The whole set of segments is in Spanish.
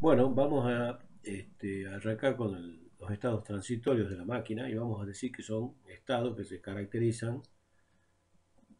Bueno, vamos a este, arrancar con los estados transitorios de la máquina y vamos a decir que son estados que se caracterizan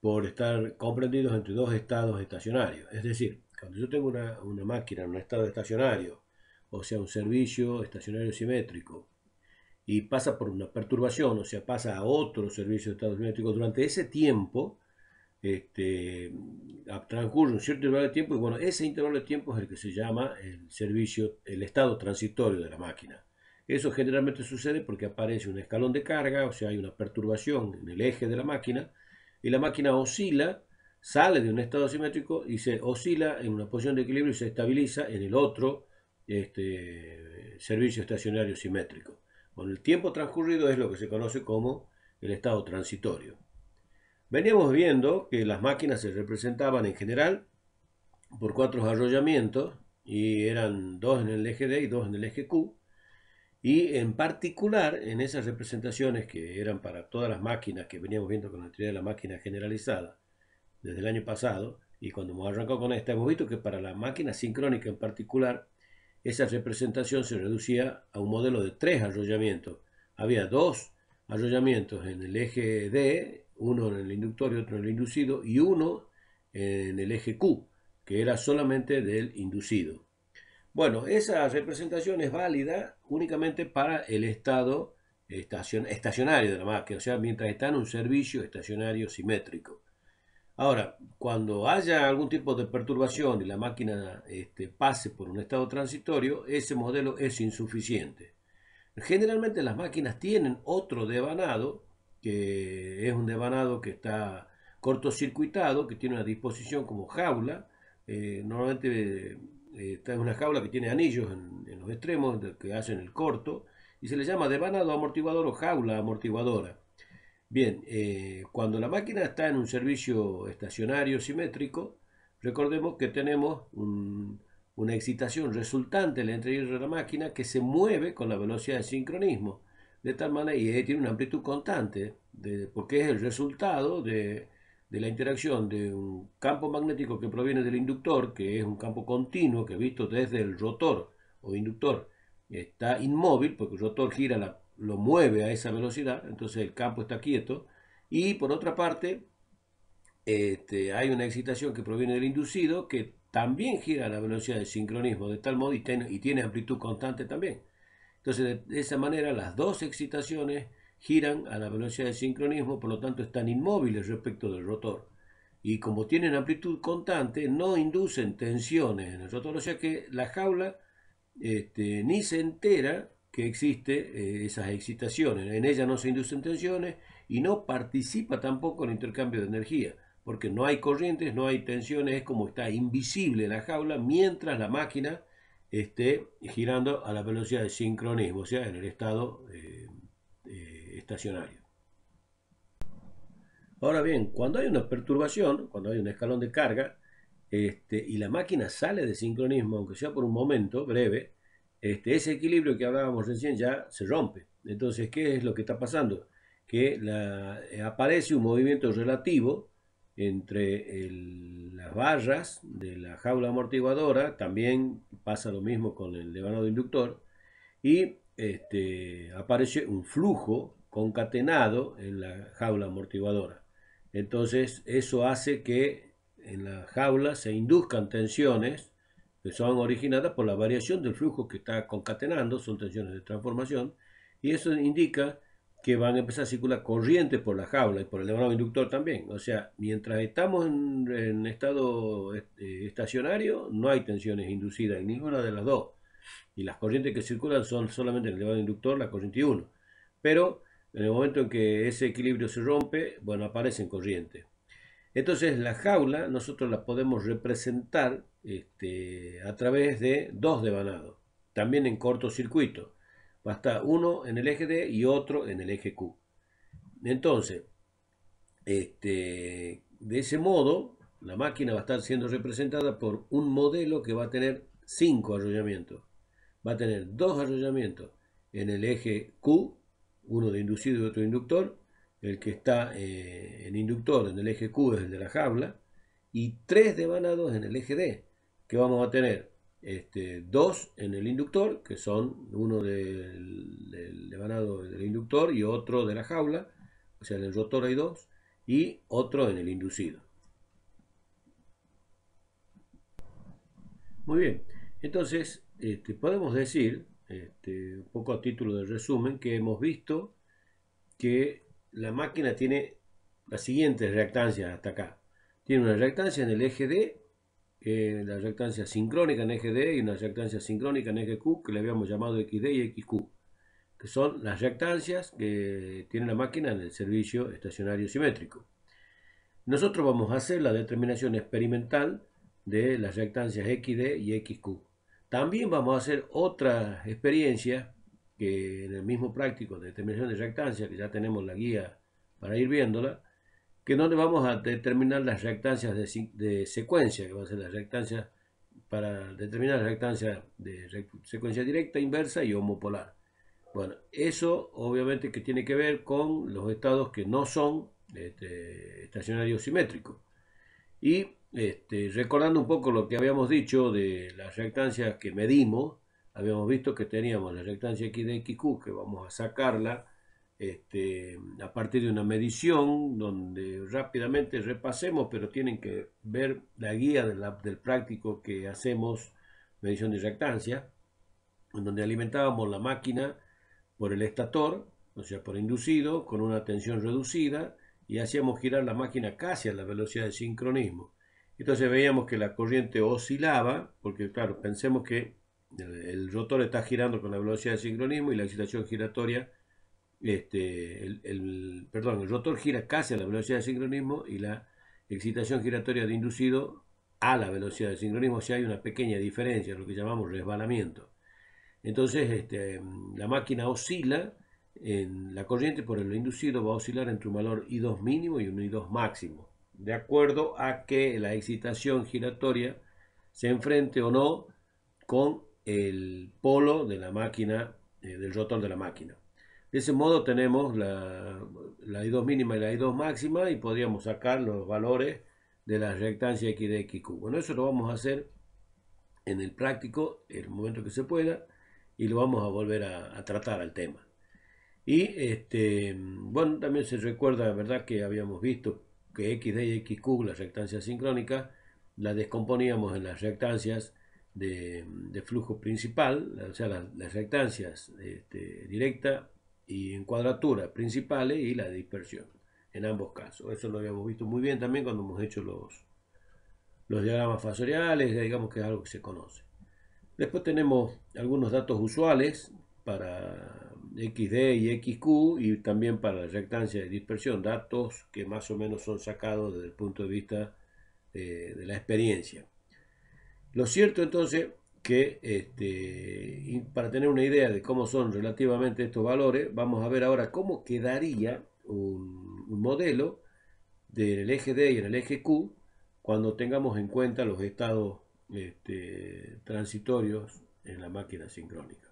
por estar comprendidos entre dos estados estacionarios. Es decir, cuando yo tengo una, una máquina en un estado estacionario, o sea, un servicio estacionario simétrico, y pasa por una perturbación, o sea, pasa a otro servicio de estado simétrico, durante ese tiempo este, transcurre un cierto intervalo de tiempo y bueno, ese intervalo de tiempo es el que se llama el servicio, el estado transitorio de la máquina. Eso generalmente sucede porque aparece un escalón de carga, o sea, hay una perturbación en el eje de la máquina y la máquina oscila, sale de un estado simétrico y se oscila en una posición de equilibrio y se estabiliza en el otro este, servicio estacionario simétrico. Bueno, el tiempo transcurrido es lo que se conoce como el estado transitorio. Veníamos viendo que las máquinas se representaban en general por cuatro arrollamientos y eran dos en el eje D y dos en el eje Q. Y en particular, en esas representaciones que eran para todas las máquinas que veníamos viendo con la teoría de la máquina generalizada desde el año pasado, y cuando hemos arrancado con esta, hemos visto que para la máquina sincrónica en particular, esa representación se reducía a un modelo de tres arrollamientos. Había dos arrollamientos en el eje D, uno en el inductor y otro en el inducido, y uno en el eje Q, que era solamente del inducido. Bueno, esa representación es válida únicamente para el estado estacionario de la máquina, o sea, mientras está en un servicio estacionario simétrico. Ahora, cuando haya algún tipo de perturbación y la máquina este, pase por un estado transitorio, ese modelo es insuficiente. Generalmente las máquinas tienen otro devanado, que es un devanado que está cortocircuitado, que tiene una disposición como jaula. Eh, normalmente eh, está una jaula que tiene anillos en, los extremos que hacen el corto y se le llama devanado amortiguador o jaula amortiguadora. Bien, eh, cuando la máquina está en un servicio estacionario simétrico, recordemos que tenemos un, una excitación resultante la entrega de la máquina que se mueve con la velocidad de sincronismo, de tal manera, y tiene una amplitud constante, porque es el resultado de, la interacción de un campo magnético que proviene del inductor, que es un campo continuo que visto desde el rotor o inductor está inmóvil, porque el rotor gira, lo mueve a esa velocidad, entonces el campo está quieto, y por otra parte, este, hay una excitación que proviene del inducido que también gira a la velocidad de sincronismo, de tal modo y, tiene amplitud constante también. Entonces, de, esa manera, las dos excitaciones giran a la velocidad de sincronismo, por lo tanto están inmóviles respecto del rotor. Y como tienen amplitud constante, no inducen tensiones en el rotor, o sea que la jaula este, ni se entera que existe eh, esas excitaciones. En ella no se inducen tensiones y no participa tampoco en el intercambio de energía porque no hay corrientes, no hay tensiones, es como está invisible la jaula mientras la máquina esté girando a la velocidad de sincronismo, o sea, en el estado eh, eh, estacionario. Ahora bien, cuando hay una perturbación, cuando hay un escalón de carga, este, y la máquina sale de sincronismo, aunque sea por un momento breve, este, ese equilibrio que hablábamos recién ya se rompe. Entonces, ¿qué es lo que está pasando? Que eh, aparece un movimiento relativo entre las barras de la jaula amortiguadora, también pasa lo mismo con el devanado inductor, y este, aparece un flujo concatenado en la jaula amortiguadora. Entonces eso hace que en la jaula se induzcan tensiones que son originadas por la variación del flujo que está concatenando, son tensiones de transformación, y eso indica que van a empezar a circular corriente por la jaula y por el devanado inductor también. O sea, mientras estamos en, estado este, estacionario, no hay tensiones inducidas en ninguna de las dos. Y las corrientes que circulan son solamente en el devanado inductor, la corriente 1. Pero en el momento en que ese equilibrio se rompe, bueno, aparecen corrientes. Entonces la jaula nosotros la podemos representar este, a través de dos devanados, también en cortocircuito va a estar uno en el eje D y otro en el eje Q. Entonces, este, de ese modo, la máquina va a estar siendo representada por un modelo que va a tener cinco arrollamientos. Va a tener dos arrollamientos en el eje Q, uno de inducido y otro de inductor. El que está eh, en inductor en el eje Q es el de la jaula. Y tres devanados en el eje D, que vamos a tener este, dos en el inductor, que son uno del, devanado del inductor y otro de la jaula, o sea, en el rotor hay dos, y otro en el inducido. Muy bien, entonces este, podemos decir, este, un poco a título de resumen, que hemos visto que la máquina tiene las siguientes reactancias hasta acá. Tiene una reactancia en el eje D eh, la reactancia sincrónica en eje D y una reactancia sincrónica en eje Q que le habíamos llamado XD e y XQ, e que son las reactancias que tiene la máquina en el servicio estacionario simétrico. Nosotros vamos a hacer la determinación experimental de las reactancias XD e y XQ. También vamos a hacer otra experiencia que en el mismo práctico de determinación de reactancia, que ya tenemos la guía para ir viéndola, que no le vamos a determinar las reactancias de, secuencia, que van a ser las reactancias para determinar la reactancia de secuencia directa, inversa y homopolar. Bueno, eso obviamente que tiene que ver con los estados que no son este, estacionarios simétricos. Y este, recordando un poco lo que habíamos dicho de las reactancias que medimos, habíamos visto que teníamos la reactancia X de XQ, que vamos a sacarla este, a partir de una medición donde rápidamente repasemos, pero tienen que ver la guía del práctico que hacemos, medición de reactancia, en donde alimentábamos la máquina por el estator, o sea, por inducido, con una tensión reducida, y hacíamos girar la máquina casi a la velocidad de sincronismo. Entonces veíamos que la corriente oscilaba, porque claro, pensemos que el, el rotor está girando con la velocidad de sincronismo y la excitación giratoria este, el, perdón, el rotor gira casi a la velocidad de sincronismo y la excitación giratoria de inducido a la velocidad de sincronismo, si hay una pequeña diferencia, lo que llamamos resbalamiento. Entonces, este, la máquina oscila en la corriente por el inducido va a oscilar entre un valor I2 mínimo y un I2 máximo, de acuerdo a que la excitación giratoria se enfrente o no con el polo de la máquina, eh, del rotor de la máquina. De ese modo tenemos la, la I2 mínima y la I2 máxima y podríamos sacar los valores de la reactancia X de XQ. Bueno, eso lo vamos a hacer en el práctico, en el momento que se pueda, y lo vamos a volver a, tratar al tema. Y este, bueno, también se recuerda, ¿verdad?, que habíamos visto que XD y XQ, la reactancia sincrónica, la descomponíamos en las reactancias de, flujo principal, o sea, las, reactancias este, directas, y en cuadratura principales y la dispersión en ambos casos. Eso lo habíamos visto muy bien también cuando hemos hecho los, los diagramas fasoriales, digamos que es algo que se conoce. Después tenemos algunos datos usuales para XD y XQ y también para la reactancia de dispersión, datos que más o menos son sacados desde el punto de vista eh, de la experiencia. Lo cierto entonces que este, para tener una idea de cómo son relativamente estos valores, vamos a ver ahora cómo quedaría un, modelo del eje D y en el eje Q cuando tengamos en cuenta los estados este, transitorios en la máquina sincrónica.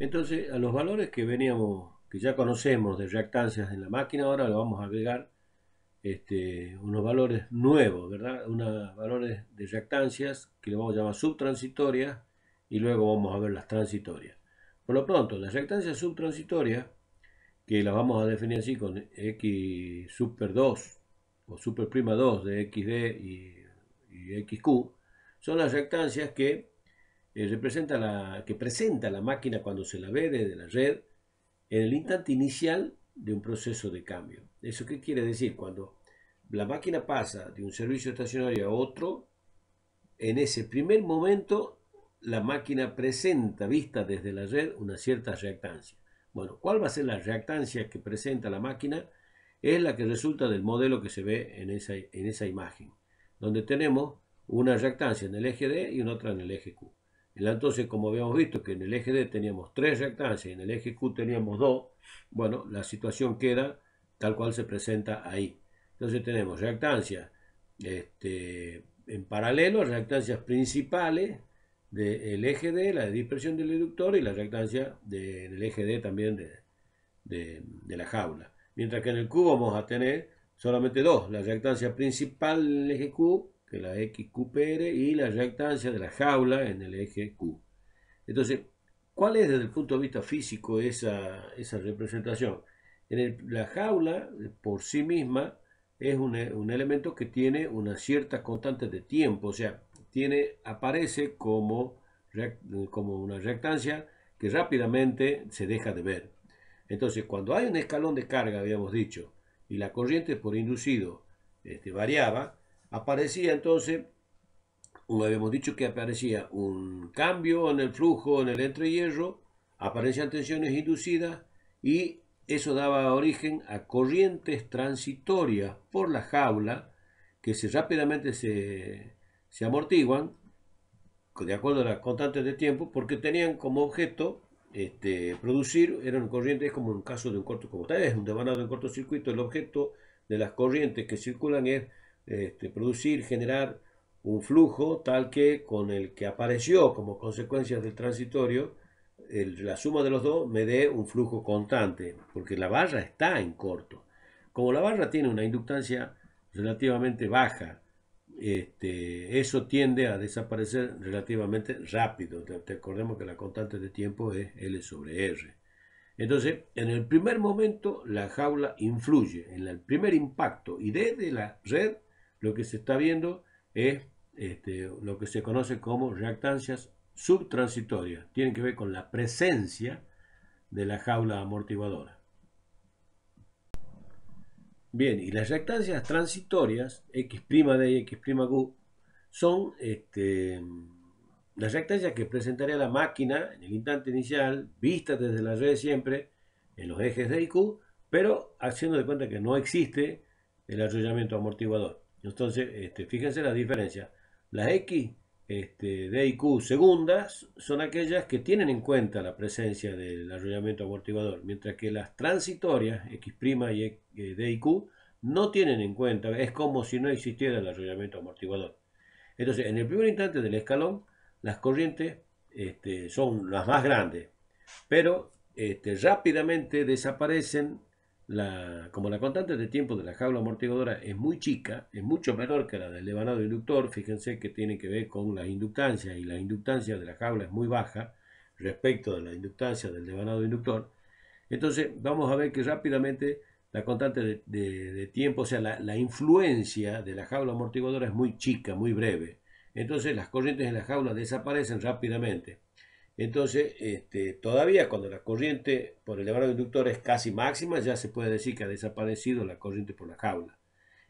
Entonces, a los valores que veníamos, que ya conocemos de reactancias en la máquina, ahora lo vamos a agregar este, unos valores nuevos, ¿verdad? Unos valores de reactancias que le vamos a llamar subtransitorias y luego vamos a ver las transitorias. Por lo pronto, las reactancias subtransitorias, que las vamos a definir así con X super 2 o super prima 2 de XD y, XQ, son las reactancias que eh, representa la, que presenta la máquina cuando se la ve desde la red en el instante inicial de un proceso de cambio. ¿Eso qué quiere decir? Cuando la máquina pasa de un servicio estacionario a otro, en ese primer momento la máquina presenta, vista desde la red, una cierta reactancia. Bueno, ¿cuál va a ser la reactancia que presenta la máquina? Es la que resulta del modelo que se ve en esa, en esa imagen, donde tenemos una reactancia en el eje D y una otra en el eje Q. Entonces, como habíamos visto que en el eje D teníamos tres reactancias y en el eje Q teníamos dos, bueno, la situación queda tal cual se presenta ahí. Entonces tenemos reactancias este, en paralelo, reactancias principales del eje D, la de dispersión del inductor y la reactancia del eje D también de, de la jaula. Mientras que en el Q vamos a tener solamente dos, la reactancia principal del eje Q de la XQPR y la reactancia de la jaula en el eje Q. Entonces, ¿cuál es desde el punto de vista físico esa, esa representación? la jaula por sí misma es un, un, elemento que tiene una cierta constante de tiempo, o sea, tiene, aparece como, como una reactancia que rápidamente se deja de ver. Entonces, cuando hay un escalón de carga, habíamos dicho, y la corriente por inducido este, variaba, Aparecía entonces, como habíamos dicho que aparecía un cambio en el flujo, en el entrehierro, aparecían tensiones inducidas y eso daba origen a corrientes transitorias por la jaula que se, rápidamente se, amortiguan de acuerdo a las constantes de tiempo, porque tenían como objeto este, producir, eran corrientes, como como un caso de un corto, como tal, es un devanado en cortocircuito, el objeto de las corrientes que circulan es este, producir, generar un flujo tal que con el que apareció como consecuencia del transitorio, la suma de los dos me dé un flujo constante, porque la barra está en corto. Como la barra tiene una inductancia relativamente baja, este, eso tiende a desaparecer relativamente rápido. Recordemos que la constante de tiempo es L sobre R. Entonces, en el primer momento la jaula influye, en el primer impacto y desde la red lo que se está viendo es este, lo que se conoce como reactancias subtransitorias. Tienen que ver con la presencia de la jaula amortiguadora. Bien, y las reactancias transitorias, X' de y X'Q son este, las reactancias que presentaría la máquina en el instante inicial, vistas desde la red siempre, en los ejes de IQ, pero haciendo de cuenta que no existe el arrollamiento amortiguador. Entonces, este, fíjense la diferencia, Las X este, D y Q segundas son aquellas que tienen en cuenta la presencia del arrollamiento amortiguador, mientras que las transitorias, X' y eh, D y Q, no tienen en cuenta, es como si no existiera el arrollamiento amortiguador. Entonces, en el primer instante del escalón, las corrientes este, son las más grandes, pero este, rápidamente desaparecen como la constante de tiempo de la jaula amortiguadora es muy chica, es mucho menor que la del devanado inductor, fíjense que tiene que ver con la inductancia y la inductancia de la jaula es muy baja respecto de la inductancia del devanado inductor, entonces vamos a ver que rápidamente la constante de, tiempo, o sea, la, la influencia de la jaula amortiguadora es muy chica, muy breve. Entonces las corrientes en la jaula desaparecen rápidamente. Entonces, este, todavía cuando la corriente por el elevador inductor es casi máxima, ya se puede decir que ha desaparecido la corriente por la jaula.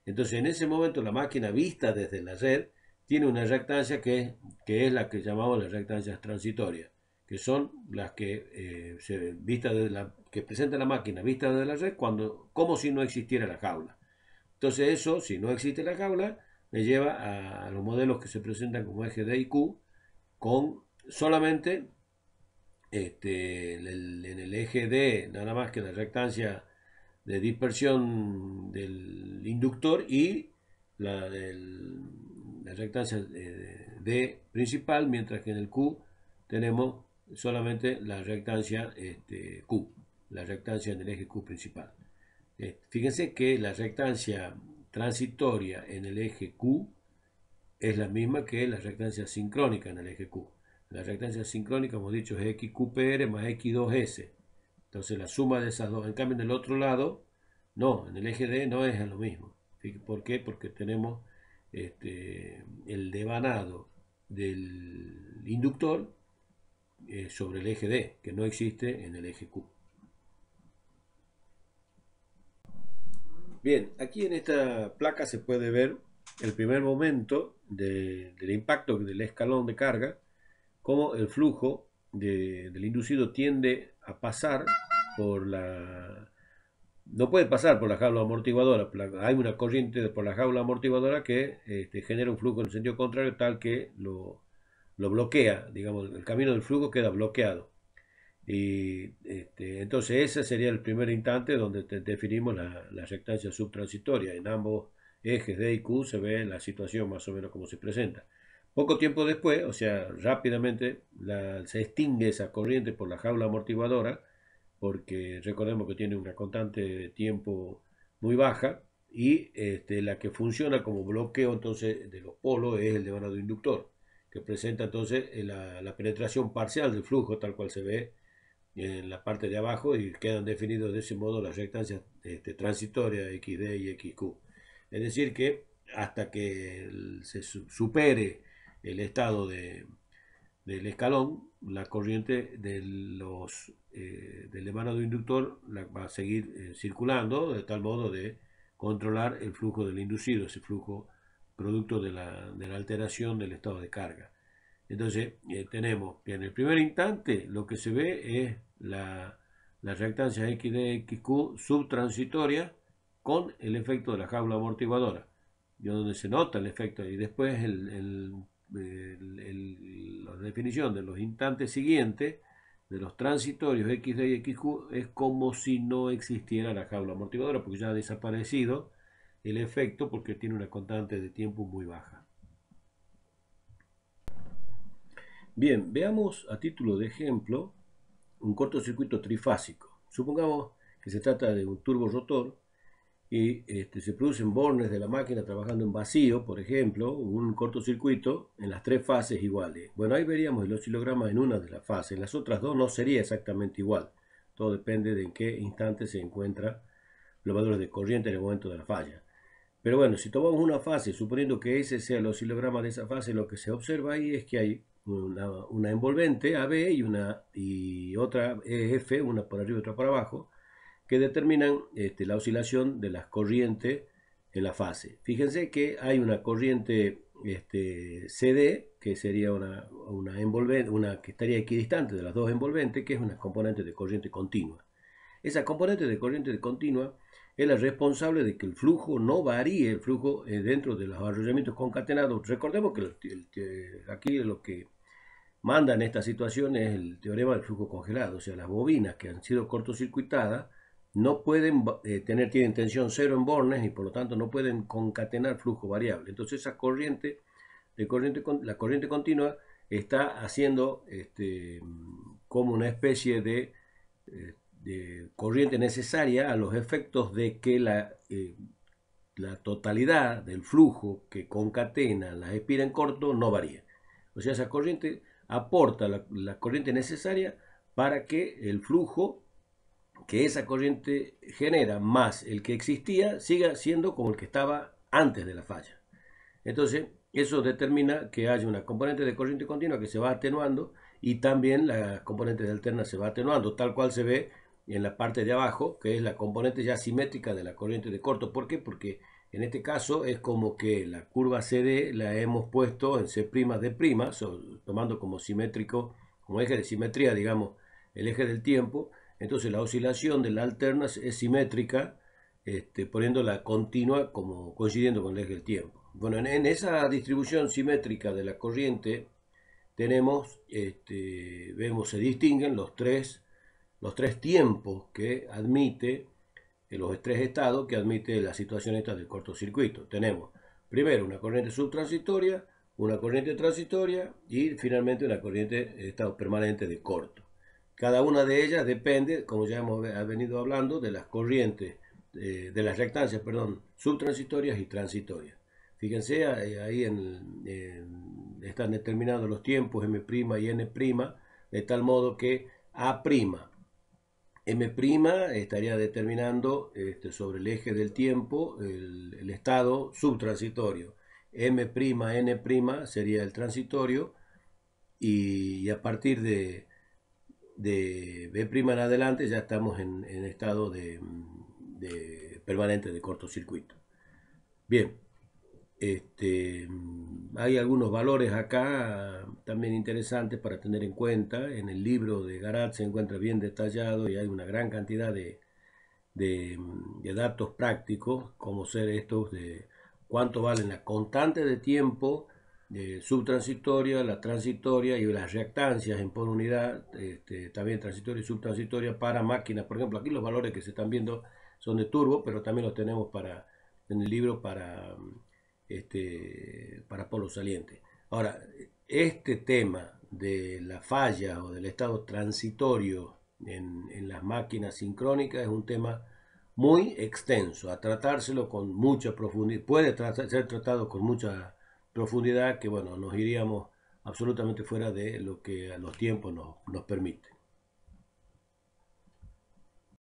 Entonces, en ese momento la máquina vista desde la red tiene una reactancia que, que es la que llamamos las reactancias transitorias, que son las que eh, vista la, que presenta la máquina vista desde la red cuando, como si no existiera la jaula. Entonces, eso, si no existe la jaula, me lleva a, los modelos que se presentan como eje D y Q con solamente este, en, el, eje D, nada más que la reactancia de dispersión del inductor y la, reactancia eh, D principal, mientras que en el Q tenemos solamente la reactancia este, Q, la reactancia en el eje Q principal. Eh, fíjense que la reactancia transitoria en el eje Q es la misma que la reactancia sincrónica en el eje Q. La reactancia sincrónica, hemos dicho, es XQPR más X2S. Entonces la suma de esas dos. En cambio, en el otro lado, no, en el eje D no es lo mismo. ¿Por qué? Porque tenemos este, el devanado del inductor eh, sobre el eje D, que no existe en el eje Q. Bien, aquí en esta placa se puede ver el primer momento del impacto del escalón de carga cómo el flujo del inducido tiende a pasar por la... No puede pasar por la jaula amortiguadora, hay una corriente por la jaula amortiguadora que este, genera un flujo en el sentido contrario tal que lo, bloquea, digamos, el camino del flujo queda bloqueado. Y este, entonces ese sería el primer instante donde definimos la, la, rectancia subtransitoria. En ambos ejes de y Q se ve la situación más o menos como se presenta. Poco tiempo después, o sea, rápidamente, se extingue esa corriente por la jaula amortiguadora, porque recordemos que tiene una constante de tiempo muy baja, y este, la que funciona como bloqueo entonces de los polos es el devanado inductor, que presenta entonces eh, la, penetración parcial del flujo, tal cual se ve en la parte de abajo, y quedan definidos de ese modo las rectancias este, transitorias XD y XQ. Es decir que hasta que se supere el estado de, del escalón, la corriente de los, eh, del inductor la, va a seguir eh, circulando de tal modo de controlar el flujo del inducido, ese flujo producto de la, de la alteración del estado de carga. Entonces eh, tenemos que en el primer instante lo que se ve es la, la reactancia XDXQ subtransitoria con el efecto de la jaula amortiguadora, y donde se nota el efecto, y después el la definición de los instantes siguientes, de los transitorios XD y XQ, es como si no existiera la jaula amortiguadora, porque ya ha desaparecido el efecto porque tiene una constante de tiempo muy baja. Bien, veamos a título de ejemplo un cortocircuito trifásico. Supongamos que se trata de un turbo rotor y este, se producen bornes de la máquina trabajando en vacío, por ejemplo, un cortocircuito en las tres fases iguales. Bueno, ahí veríamos el oscilograma en una de las fases, en las otras dos no sería exactamente igual. Todo depende de en qué instante se encuentra los valores de corriente en el momento de la falla. Pero bueno, si tomamos una fase, suponiendo que ese sea el oscilograma de esa fase, lo que se observa ahí es que hay una, envolvente AB y, una, y otra EF, una por arriba y otra por abajo, que determinan este, la oscilación de las corrientes en la fase. Fíjense que hay una corriente este, CD, que sería una, una, una que estaría equidistante de las dos envolventes, que es una componente de corriente continua. Esa componente de corriente continua es la responsable de que el flujo no varíe, el flujo eh, dentro de los arrollamientos concatenados. Recordemos que aquí lo que manda en esta situación es el teorema del flujo congelado, o sea, las bobinas que han sido cortocircuitadas no pueden eh, tener, tienen tensión cero en bornes y por lo tanto no pueden concatenar flujo variable. Entonces esa corriente, la corriente continua está haciendo este, como una especie eh, de, corriente necesaria a los efectos de que la, eh, la totalidad del flujo que concatena la espira en corto no varía. O sea, esa corriente aporta la corriente necesaria para que el flujo que esa corriente genera más el que existía siga siendo como el que estaba antes de la falla. Entonces, eso determina que hay una componente de corriente continua que se va atenuando y también la componente de alterna se va atenuando, tal cual se ve en la parte de abajo, que es la componente ya simétrica de la corriente de corto. ¿Por qué? Porque en este caso es como que la curva CD la hemos puesto en C' de prima, tomando como simétrico, como eje de simetría, digamos, el eje del tiempo, entonces la oscilación de la alterna es simétrica, este, poniéndola continua como coincidiendo con el eje del tiempo. Bueno, en, esa distribución simétrica de la corriente tenemos, este, vemos, se distinguen los tres, los tres tiempos que admite, eh, los tres estados que admite la situación esta del cortocircuito. Tenemos primero una corriente subtransitoria, una corriente transitoria y finalmente una corriente de estado permanente de corto. Cada una de ellas depende, como ya hemos venido hablando, de las corrientes, eh, de, las rectancias, perdón, subtransitorias y transitorias. Fíjense, eh, ahí están determinados los tiempos M' y N', de tal modo que A', M' estaría determinando este, sobre el eje del tiempo el, estado subtransitorio. M', N' sería el transitorio y a partir de de B' en adelante ya estamos en, estado de, permanente de cortocircuito. Bien, este, hay algunos valores acá también interesantes para tener en cuenta. En el libro de Garat se encuentra bien detallado y hay una gran cantidad de, datos prácticos, como ser estos de cuánto valen la constantes de tiempo, de eh, subtransitoria, la transitoria y las reactancias en por unidad, este, también transitoria y subtransitoria para máquinas. Por ejemplo, aquí los valores que se están viendo son de turbo, pero también los tenemos para, en el libro para, este, para polo saliente. Ahora, este tema de la falla o del estado transitorio en, las máquinas sincrónicas es un tema muy extenso, a tratárselo con mucha profundidad, puede ser tratado con mucha profundidad que, bueno, nos iríamos absolutamente fuera de lo que los tiempos nos, nos permite.